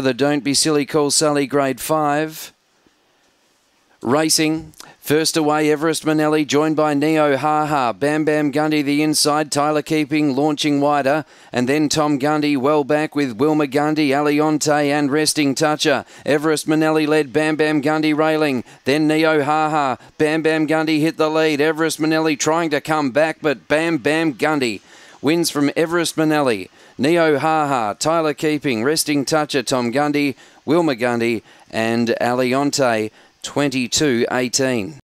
The Don't Be Silly Call Sally Grade 5. Racing. First away, Everest Manelli, joined by Neo Haha, Bam Bam Gundy the inside, Tyler Keeping launching wider, and then Tom Gundy well back with Wilma Gundy, Aliante and Resting Toucher. Everest Manelli led Bam Bam Gundy railing, then Neo Haha, Bam Bam Gundy hit the lead. Everest Manelli trying to come back, but Bam Bam Gundy Wins from Everest Manelli, Neo Haha, Tyler Keeping, Resting Toucher Tom Gundy, Wilma Gundy, and Aliante, 22 18.